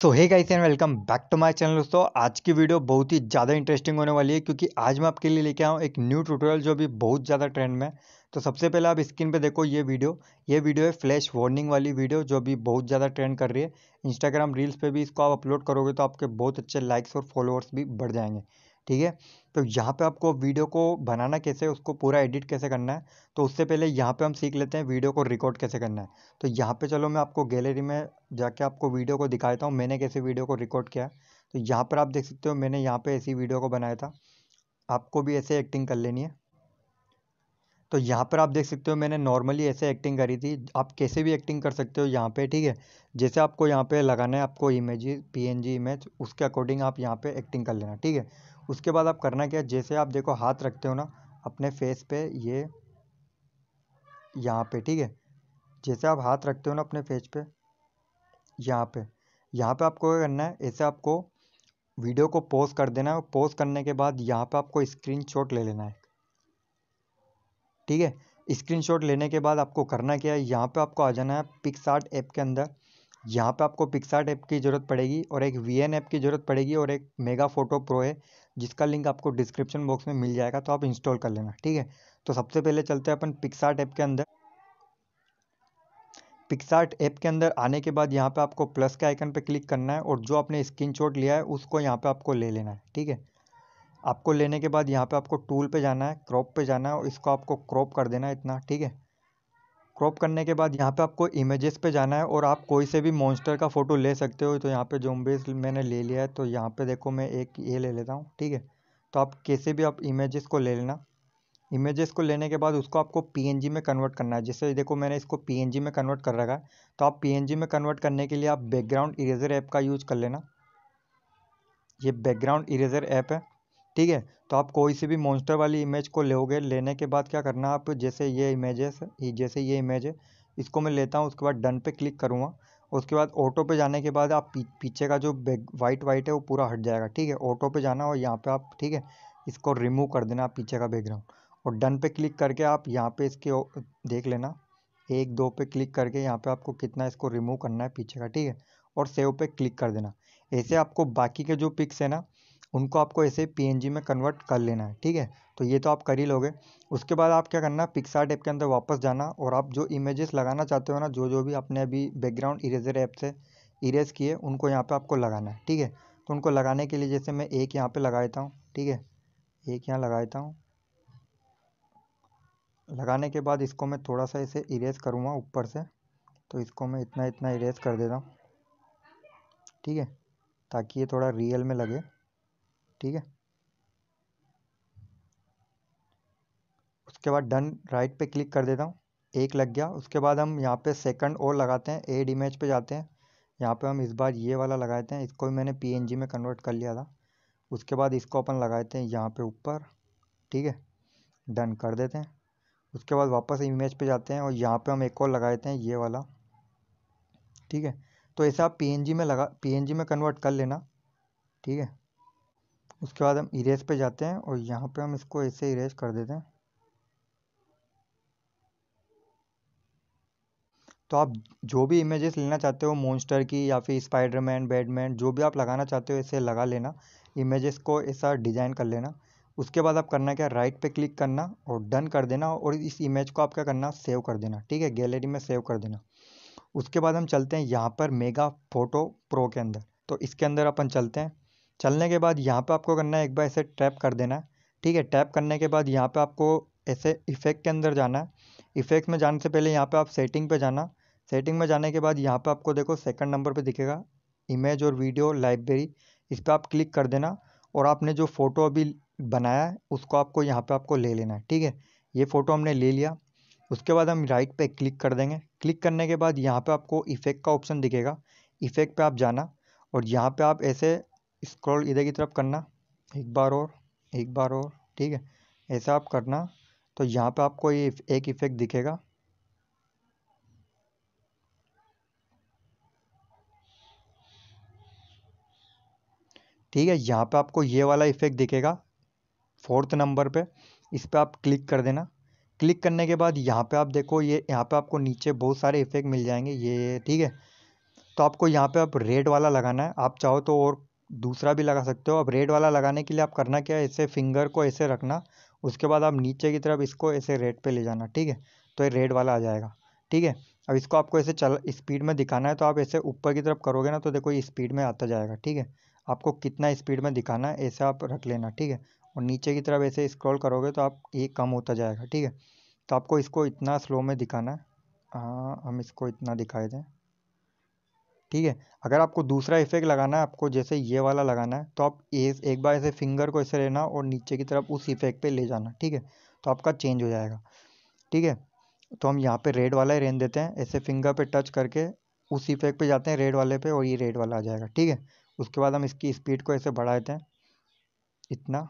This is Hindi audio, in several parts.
तो hey guys and welcome back to my channel दोस्तों आज की वीडियो बहुत ही ज़्यादा इंटरेस्टिंग होने वाली है क्योंकि आज मैं आपके लिए लेके आऊँ एक न्यू ट्यूटोरियल जो भी बहुत ज़्यादा ट्रेंड में तो सबसे पहले आप स्क्रीन पे देखो ये वीडियो ये वीडियो है फ्लैश वार्निंग वाली वीडियो जो भी बहुत ज़्यादा ट्रेंड कर रही है इंस्टाग्राम रील्स पर भी इसको आप अपलोड करोगे तो आपके बहुत अच्छे लाइक्स और फॉलोअर्स भी बढ़ जाएंगे ठीक है तो यहाँ पे आपको वीडियो को बनाना कैसे है उसको पूरा एडिट कैसे करना है तो उससे पहले यहाँ पे हम सीख लेते हैं वीडियो को रिकॉर्ड कैसे करना है तो यहाँ पे चलो मैं आपको गैलरी में जाके आपको वीडियो को दिखाता हूँ मैंने कैसे वीडियो को रिकॉर्ड किया तो यहाँ पर आप देख सकते हो मैंने यहाँ पर ऐसी वीडियो को बनाया था आपको भी ऐसे एक्टिंग कर लेनी है तो यहाँ पर आप देख सकते हो मैंने नॉर्मली ऐसे एक्टिंग करी थी आप कैसे भी एक्टिंग कर सकते हो यहाँ पे ठीक है जैसे आपको यहाँ पे लगाना है आपको image P N G image उसके अकॉर्डिंग आप यहाँ पे एक्टिंग कर लेना ठीक है उसके बाद आप करना क्या है जैसे आप देखो हाथ रखते हो ना अपने फेस पे ये यहाँ पे ठीक है जैसे आप हाथ रखते हो ना अपने फेस पे यहाँ पे यहाँ पे आपको क्या करना है ऐसे आपको वीडियो को पोज कर देना है पोज करने के बाद यहाँ पे आपको स्क्रीन शॉट ले लेना है ठीक है स्क्रीन शॉट लेने के बाद आपको करना क्या है यहाँ पे आपको आ जाना है पिक्सार्ट ऐप के अंदर यहाँ पे आपको पिक्सार्ट ऐप की ज़रूरत पड़ेगी और एक वी ऐप की ज़रूरत पड़ेगी और एक मेगा फोटो प्रो है जिसका लिंक आपको डिस्क्रिप्शन बॉक्स में मिल जाएगा तो आप इंस्टॉल कर लेना ठीक है तो सबसे पहले चलते हैं अपन पिक्सार्ट ऐप के अंदर पिक्सार्ट ऐप के अंदर आने के बाद यहाँ पे आपको प्लस के आइकन पे क्लिक करना है और जो आपने शॉट लिया है उसको यहाँ पे आपको ले लेना है ठीक है आपको लेने के बाद यहाँ पे आपको टूल पे जाना है क्रॉप पे जाना है और इसको आपको क्रॉप कर देना है इतना ठीक है क्रॉप करने के बाद यहाँ पे आपको इमेजेस पे जाना है और आप कोई से भी मॉन्स्टर का फ़ोटो ले सकते हो तो यहाँ पे जोम्बेस मैंने ले लिया है तो यहाँ पे देखो मैं एक ये ले लेता हूँ ठीक है तो आप कैसे भी आप इमेजेस को ले लेना इमेजेस को लेने के बाद उसको आपको पीएनजी में कन्वर्ट करना है जैसे देखो मैंने इसको पी में कन्वर्ट कर रखा है तो आप पी में कन्वर्ट करने के लिए आप बैकग्राउंड इरेजर ऐप का यूज़ कर लेना ये बैकग्राउंड इरेजर ऐप है ठीक है तो आप कोई सी भी मॉन्स्टर वाली इमेज को लोगे लेने के बाद क्या करना आप जैसे ये इमेजेस जैसे ये इमेज है इसको मैं लेता हूँ उसके बाद डन पे क्लिक करूँगा उसके बाद ऑटो पे जाने के बाद आप पीछे का जो बैक वाइट वाइट है वो पूरा हट जाएगा ठीक है ऑटो पे जाना और यहाँ पे आप ठीक है इसको रिमूव कर देना आप पीछे का बैकग्राउंड और डन पे क्लिक करके आप यहाँ पे इसके देख लेना एक दो पे क्लिक करके यहाँ पे आपको कितना इसको रिमूव करना है पीछे का ठीक है और सेव पे क्लिक कर देना ऐसे आपको बाकी के जो पिक्स है ना उनको आपको ऐसे पी में कन्वर्ट कर लेना है ठीक है तो ये तो आप कर ही लोगे उसके बाद आप क्या करना पिक्सार्ट ऐप के अंदर वापस जाना और आप जो इमेजेस लगाना चाहते हो ना जो जो भी आपने अभी बैकग्राउंड इरेजर ऐप से इरेज किए उनको यहाँ पे आपको लगाना है ठीक है तो उनको लगाने के लिए जैसे मैं एक यहाँ पे लगा देता हूँ ठीक है एक यहाँ लगा देता हूँ लगाने के बाद इसको मैं थोड़ा सा इसे इरेज करूँगा ऊपर से तो इसको मैं इतना इतना इरेज कर देता हूँ ठीक है ताकि ये थोड़ा रियल में लगे ठीक है उसके बाद डन राइट पे क्लिक कर देता हूँ एक लग गया उसके बाद हम यहाँ पे सेकंड और लगाते हैं एड इमेज पे जाते हैं यहाँ पे हम इस बार ये वाला लगाते हैं इसको भी मैंने पीएनजी में कन्वर्ट कर लिया था उसके बाद इसको अपन लगाते हैं यहाँ पे ऊपर ठीक है डन कर देते हैं उसके बाद वापस इमेज पे जाते हैं और यहाँ पे हम एक और लगाते हैं ये वाला ठीक है तो ऐसे आप पी में लगा पी में कन्वर्ट कर लेना ठीक है उसके बाद हम इरेज पे जाते हैं और यहाँ पे हम इसको ऐसे इरेज कर देते हैं तो आप जो भी इमेजेस लेना चाहते हो मोन्स्टर की या फिर स्पाइडरमैन बैडमैन जो भी आप लगाना चाहते हो ऐसे लगा लेना इमेजेस को ऐसा डिज़ाइन कर लेना उसके बाद आप करना क्या राइट पे क्लिक करना और डन कर देना और इस इमेज को आप क्या करना सेव कर देना ठीक है गैलरी में सेव कर देना उसके बाद हम चलते हैं यहाँ पर मेगा फोटो प्रो के अंदर तो इसके अंदर अपन चलते हैं चलने के बाद यहाँ पे आपको करना है एक बार ऐसे टैप कर देना ठीक है टैप करने के बाद यहाँ पे आपको ऐसे इफ़ेक्ट के अंदर जाना है इफ़ेक्ट में जाने से पहले यहाँ पे आप सेटिंग पे जाना सेटिंग में जाने के बाद यहाँ पे आपको देखो सेकंड नंबर पे दिखेगा इमेज और वीडियो लाइब्रेरी इस पर आप क्लिक कर देना और आपने जो फ़ोटो अभी बनाया है उसको आपको यहाँ पर आपको ले लेना है ठीक है ये फ़ोटो हमने ले लिया उसके बाद हम राइट पर क्लिक कर देंगे क्लिक करने के बाद यहाँ पर आपको इफ़ेक्ट का ऑप्शन दिखेगा इफ़ेक्ट पर आप जाना और यहाँ पर आप ऐसे स्क्रॉल इधर की तरफ करना एक बार और एक बार और ठीक है ऐसा आप करना तो यहाँ पे आपको ये एक इफ़ेक्ट दिखेगा ठीक है यहाँ पे आपको ये वाला इफ़ेक्ट दिखेगा फोर्थ नंबर पे इस पर आप क्लिक कर देना क्लिक करने के बाद यहाँ पे आप देखो ये यहाँ पे आपको नीचे बहुत सारे इफ़ेक्ट मिल जाएंगे ये ठीक है तो आपको यहाँ पे आप रेड वाला लगाना है आप चाहो तो और दूसरा भी लगा सकते हो अब रेड वाला लगाने के लिए आप करना क्या है ऐसे फिंगर को ऐसे रखना उसके बाद आप नीचे की तरफ इसको ऐसे रेड पे ले जाना ठीक है तो ये रेड वाला आ जाएगा ठीक है अब इसको आपको ऐसे चल स्पीड में दिखाना है तो आप ऐसे ऊपर की तरफ करोगे ना तो देखो स्पीड में आता जाएगा ठीक है आपको कितना स्पीड में दिखाना है ऐसे आप रख लेना ठीक है और नीचे की तरफ ऐसे स्क्रॉल करोगे तो आप ये कम होता जाएगा ठीक है तो आपको इसको इतना स्लो में दिखाना है हाँ हम इसको इतना दिखाए दें ठीक है अगर आपको दूसरा इफेक्ट लगाना है आपको जैसे ये वाला लगाना है तो आप एस एक बार ऐसे फिंगर को ऐसे लेना और नीचे की तरफ उस इफेक्ट पे ले जाना ठीक है तो आपका चेंज हो जाएगा ठीक है तो हम यहाँ पे रेड वाला ही रहने देते हैं ऐसे फिंगर पे टच करके उस इफेक्ट पे जाते हैं रेड वाले पे और ये रेड वाला आ जाएगा ठीक है उसके बाद हम इसकी स्पीड को ऐसे बढ़ा देते हैं इतना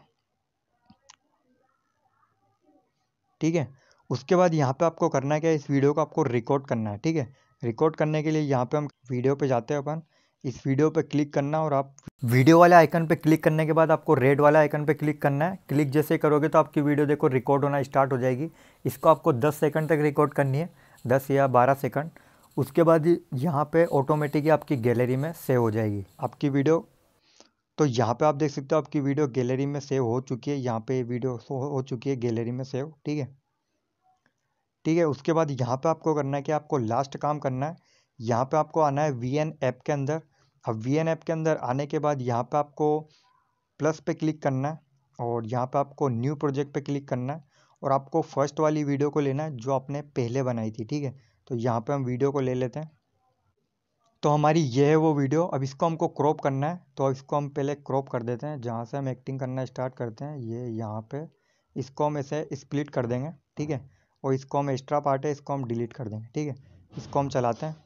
ठीक है उसके बाद यहाँ पर आपको करना है क्या इस वीडियो को आपको रिकॉर्ड करना है ठीक है रिकॉर्ड करने के लिए यहाँ पे हम वीडियो पे जाते हैं अपन इस वीडियो पे क्लिक करना और आप वीडियो वाले आइकन पे क्लिक करने के बाद आपको रेड वाला आइकन पे क्लिक करना है क्लिक जैसे करोगे तो आपकी वीडियो देखो रिकॉर्ड होना स्टार्ट हो जाएगी इसको आपको दस सेकेंड तक रिकॉर्ड करनी है दस या बारह सेकेंड उसके बाद यहाँ पे ऑटोमेटिक आपकी गैलरी में सेव हो जाएगी आपकी वीडियो तो यहाँ पे आप देख सकते हो आपकी वीडियो गैलरी में सेव हो चुकी है यहाँ पे वीडियो हो चुकी है गैलरी में सेव ठीक है ठीक है उसके बाद यहाँ पे आपको करना है कि आपको लास्ट काम करना है यहाँ पे आपको आना है वी एन ऐप के अंदर अब वी एन ऐप के अंदर आने के बाद यहाँ पे आपको प्लस पे क्लिक करना है और यहाँ पे आपको न्यू प्रोजेक्ट पे क्लिक करना है और आपको फर्स्ट वाली वीडियो को लेना है जो आपने पहले बनाई थी ठीक है तो यहाँ पर हम वीडियो को ले लेते हैं तो हमारी ये है वो वीडियो अब इसको हमको क्रॉप करना है तो इसको हम पहले क्रॉप कर देते हैं जहाँ से हम एक्टिंग करना स्टार्ट करते हैं ये यहाँ पे इसको हम ऐसे स्प्लिट कर देंगे ठीक है और इसको हम एक्स्ट्रा पार्ट है इसको हम डिलीट कर देंगे ठीक है इसको हम चलाते हैं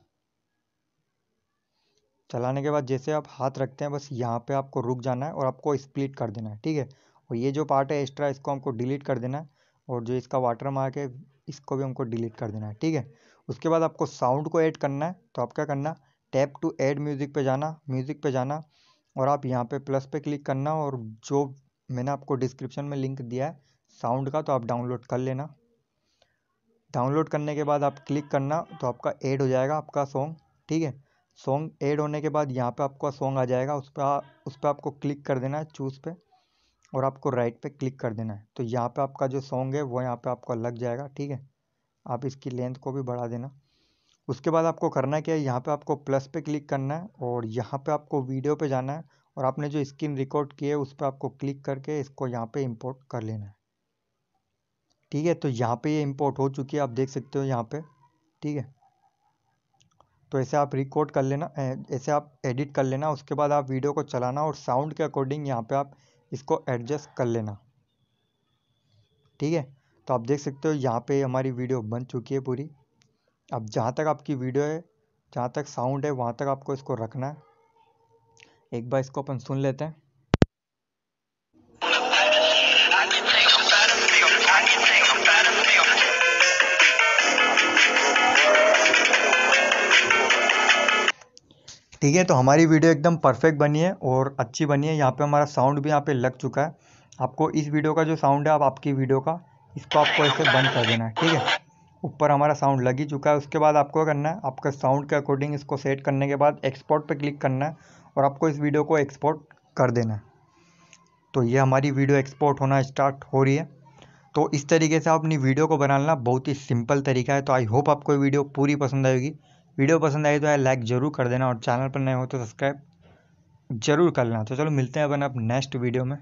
चलाने के बाद जैसे आप हाथ रखते हैं बस यहाँ पे आपको रुक जाना है और आपको स्प्लिट कर देना है ठीक है और ये जो पार्ट है एक्स्ट्रा इसको हमको डिलीट कर देना है और जो इसका वाटर मार्क है इसको भी हमको डिलीट कर देना है ठीक है उसके बाद आपको साउंड को ऐड करना है तो आप क्या करना टैप टू ऐड म्यूज़िक पे जाना म्यूज़िक पे जाना और आप यहाँ पे प्लस पे क्लिक करना और जो मैंने आपको डिस्क्रिप्शन में लिंक दिया है साउंड का तो आप डाउनलोड कर लेना डाउनलोड करने के बाद आप क्लिक करना तो आपका ऐड हो जाएगा आपका सॉन्ग ठीक है सॉन्ग ऐड होने के बाद यहाँ पे आपका सॉन्ग आ जाएगा उस पर उस पर आपको क्लिक कर देना है चूज़ पे और आपको राइट पे क्लिक कर देना है तो यहाँ पे आपका जो सॉन्ग है वो यहाँ पे आपका लग जाएगा ठीक है आप इसकी लेंथ को भी बढ़ा देना उसके बाद आपको करना क्या है यहाँ पर आपको प्लस पे क्लिक करना है और यहाँ पर आपको वीडियो पर जाना है और आपने जो स्क्रीन रिकॉर्ड की है उस पर आपको क्लिक करके इसको यहाँ पर इम्पोर्ट कर लेना है ठीक है तो यहाँ पे ये इम्पोर्ट हो चुकी है आप देख सकते हो यहाँ पे ठीक है तो ऐसे आप रिकॉर्ड कर लेना ऐसे आप एडिट कर लेना उसके बाद आप वीडियो को चलाना और साउंड के अकॉर्डिंग यहाँ पे आप इसको एडजस्ट कर लेना ठीक है तो आप देख सकते हो यहाँ पे हमारी वीडियो बन चुकी है पूरी अब जहाँ तक आपकी वीडियो है जहाँ तक साउंड है वहाँ तक आपको इसको रखना है एक बार इसको अपन सुन लेते हैं ठीक है तो हमारी वीडियो एकदम परफेक्ट बनी है और अच्छी बनी है यहाँ पे हमारा साउंड भी यहाँ पे लग चुका है आपको इस वीडियो का जो साउंड है आप आपकी वीडियो का इसको आपको ऐसे बंद कर देना है ठीक है ऊपर हमारा साउंड लग ही चुका है उसके बाद आपको करना है आपके साउंड के अकॉर्डिंग इसको सेट करने के बाद एक्सपोर्ट पर क्लिक करना है और आपको इस वीडियो को एक्सपोर्ट कर देना है तो ये हमारी वीडियो एक्सपोर्ट होना स्टार्ट हो रही है तो इस तरीके से आप अपनी वीडियो को बनाना बहुत ही सिंपल तरीका है तो आई होप आपको वीडियो पूरी पसंद आएगी वीडियो पसंद आई तो यार लाइक ज़रूर कर देना और चैनल पर नए हो तो सब्सक्राइब ज़रूर कर लेना तो चलो मिलते हैं अपन अब नेक्स्ट वीडियो में